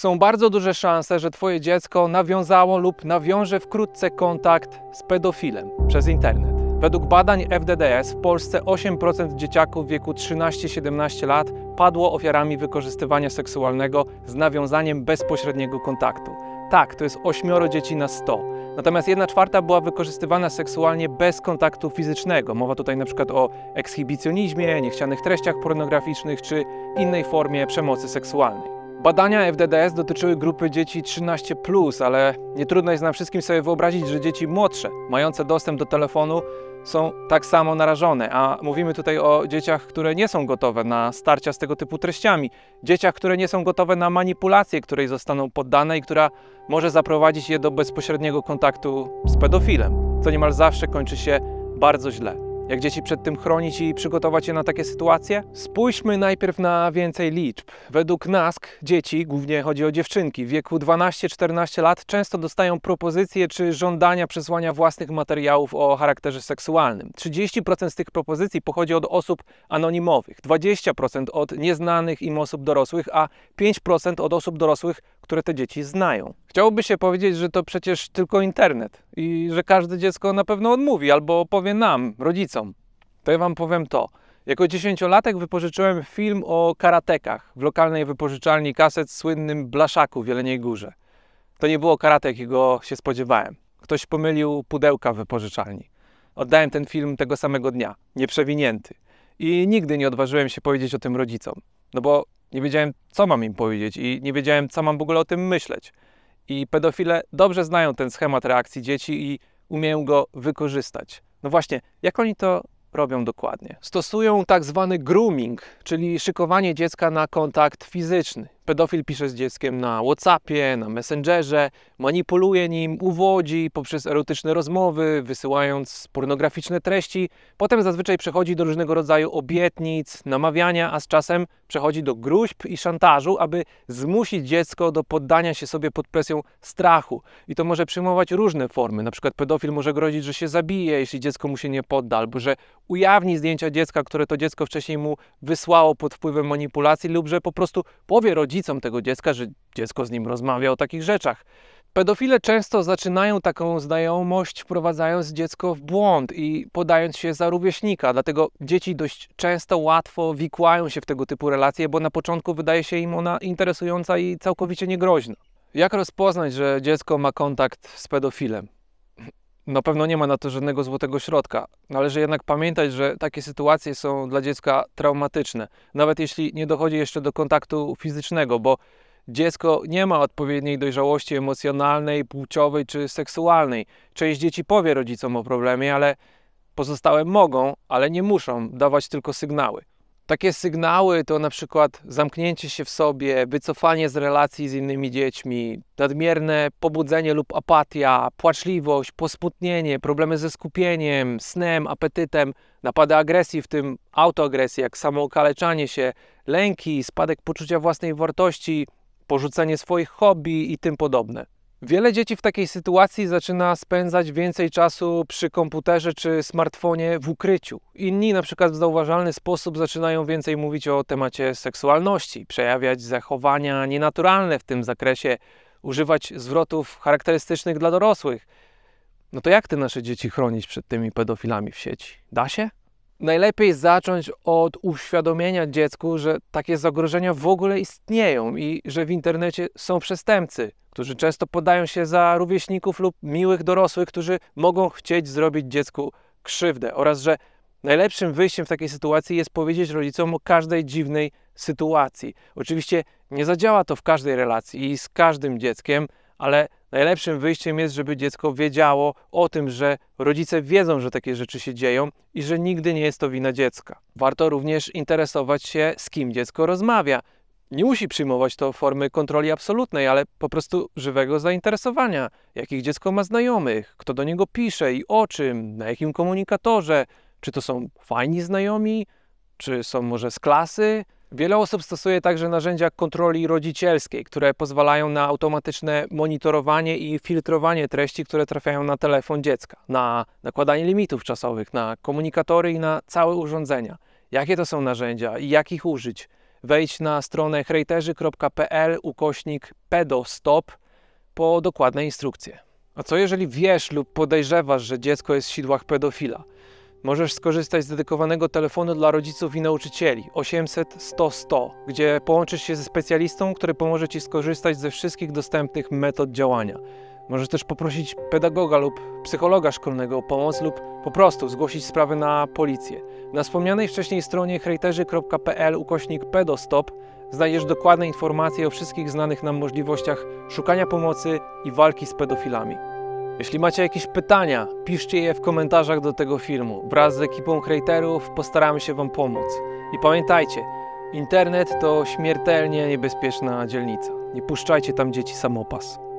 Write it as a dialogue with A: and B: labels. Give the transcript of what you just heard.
A: Są bardzo duże szanse, że Twoje dziecko nawiązało lub nawiąże wkrótce kontakt z pedofilem przez internet. Według badań FDDS w Polsce 8% dzieciaków w wieku 13-17 lat padło ofiarami wykorzystywania seksualnego z nawiązaniem bezpośredniego kontaktu. Tak, to jest 8 dzieci na 100. Natomiast 1 czwarta była wykorzystywana seksualnie bez kontaktu fizycznego. Mowa tutaj np. o ekshibicjonizmie, niechcianych treściach pornograficznych czy innej formie przemocy seksualnej. Badania FDDS dotyczyły grupy dzieci 13+, ale nie trudno jest nam wszystkim sobie wyobrazić, że dzieci młodsze, mające dostęp do telefonu, są tak samo narażone, a mówimy tutaj o dzieciach, które nie są gotowe na starcia z tego typu treściami, dzieciach, które nie są gotowe na manipulację, której zostaną poddane i która może zaprowadzić je do bezpośredniego kontaktu z pedofilem, co niemal zawsze kończy się bardzo źle jak dzieci przed tym chronić i przygotować je na takie sytuacje? Spójrzmy najpierw na więcej liczb. Według NASK dzieci, głównie chodzi o dziewczynki, w wieku 12-14 lat często dostają propozycje czy żądania przesłania własnych materiałów o charakterze seksualnym. 30% z tych propozycji pochodzi od osób anonimowych, 20% od nieznanych im osób dorosłych, a 5% od osób dorosłych, które te dzieci znają. Chciałoby się powiedzieć, że to przecież tylko internet i że każde dziecko na pewno odmówi albo powie nam, rodzicom. To ja wam powiem to. Jako dziesięciolatek wypożyczyłem film o karatekach w lokalnej wypożyczalni kaset słynnym Blaszaku w Jeleniej Górze. To nie było karate, jakiego się spodziewałem. Ktoś pomylił pudełka w wypożyczalni. Oddałem ten film tego samego dnia, nieprzewinięty. I nigdy nie odważyłem się powiedzieć o tym rodzicom. No bo nie wiedziałem, co mam im powiedzieć i nie wiedziałem, co mam w ogóle o tym myśleć. I pedofile dobrze znają ten schemat reakcji dzieci i umieją go wykorzystać. No właśnie, jak oni to robią dokładnie? Stosują tak zwany grooming, czyli szykowanie dziecka na kontakt fizyczny. Pedofil pisze z dzieckiem na WhatsAppie, na Messengerze, manipuluje nim, uwodzi poprzez erotyczne rozmowy, wysyłając pornograficzne treści. Potem zazwyczaj przechodzi do różnego rodzaju obietnic, namawiania, a z czasem przechodzi do gruźb i szantażu, aby zmusić dziecko do poddania się sobie pod presją strachu. I to może przyjmować różne formy. Na przykład pedofil może grozić, że się zabije, jeśli dziecko mu się nie podda, albo że ujawni zdjęcia dziecka, które to dziecko wcześniej mu wysłało pod wpływem manipulacji, lub że po prostu powie rodzicom rodzicom tego dziecka, że dziecko z nim rozmawia o takich rzeczach. Pedofile często zaczynają taką znajomość, wprowadzając dziecko w błąd i podając się za rówieśnika. Dlatego dzieci dość często łatwo wikłają się w tego typu relacje, bo na początku wydaje się im ona interesująca i całkowicie niegroźna. Jak rozpoznać, że dziecko ma kontakt z pedofilem? na pewno nie ma na to żadnego złotego środka. Należy no jednak pamiętać, że takie sytuacje są dla dziecka traumatyczne, nawet jeśli nie dochodzi jeszcze do kontaktu fizycznego, bo dziecko nie ma odpowiedniej dojrzałości emocjonalnej, płciowej czy seksualnej. Część dzieci powie rodzicom o problemie, ale pozostałe mogą, ale nie muszą dawać tylko sygnały. Takie sygnały to na przykład zamknięcie się w sobie, wycofanie z relacji z innymi dziećmi, nadmierne pobudzenie lub apatia, płaczliwość, posmutnienie, problemy ze skupieniem, snem, apetytem, napady agresji, w tym autoagresji, jak samookaleczanie się, lęki, spadek poczucia własnej wartości, porzucenie swoich hobby i tym podobne. Wiele dzieci w takiej sytuacji zaczyna spędzać więcej czasu przy komputerze czy smartfonie w ukryciu. Inni na przykład w zauważalny sposób zaczynają więcej mówić o temacie seksualności, przejawiać zachowania nienaturalne w tym zakresie, używać zwrotów charakterystycznych dla dorosłych. No to jak te nasze dzieci chronić przed tymi pedofilami w sieci? Da się? najlepiej zacząć od uświadomienia dziecku, że takie zagrożenia w ogóle istnieją i że w internecie są przestępcy, którzy często podają się za rówieśników lub miłych dorosłych, którzy mogą chcieć zrobić dziecku krzywdę oraz że najlepszym wyjściem w takiej sytuacji jest powiedzieć rodzicom o każdej dziwnej sytuacji. Oczywiście nie zadziała to w każdej relacji i z każdym dzieckiem, ale Najlepszym wyjściem jest, żeby dziecko wiedziało o tym, że rodzice wiedzą, że takie rzeczy się dzieją i że nigdy nie jest to wina dziecka. Warto również interesować się, z kim dziecko rozmawia. Nie musi przyjmować to formy kontroli absolutnej, ale po prostu żywego zainteresowania, jakich dziecko ma znajomych, kto do niego pisze i o czym, na jakim komunikatorze, czy to są fajni znajomi, czy są może z klasy, Wiele osób stosuje także narzędzia kontroli rodzicielskiej, które pozwalają na automatyczne monitorowanie i filtrowanie treści, które trafiają na telefon dziecka, na nakładanie limitów czasowych, na komunikatory i na całe urządzenia. Jakie to są narzędzia i jak ich użyć? Wejdź na stronę hejterzy.pl ukośnik pedostop po dokładne instrukcje. A co jeżeli wiesz lub podejrzewasz, że dziecko jest w sidłach pedofila? Możesz skorzystać z dedykowanego telefonu dla rodziców i nauczycieli 800 100 100, gdzie połączysz się ze specjalistą, który pomoże Ci skorzystać ze wszystkich dostępnych metod działania. Możesz też poprosić pedagoga lub psychologa szkolnego o pomoc lub po prostu zgłosić sprawę na policję. Na wspomnianej wcześniej stronie hejterzy.pl ukośnik pedostop znajdziesz dokładne informacje o wszystkich znanych nam możliwościach szukania pomocy i walki z pedofilami. Jeśli macie jakieś pytania, piszcie je w komentarzach do tego filmu. Wraz z ekipą creatorów postaramy się Wam pomóc. I pamiętajcie, internet to śmiertelnie niebezpieczna dzielnica. Nie puszczajcie tam dzieci samopas.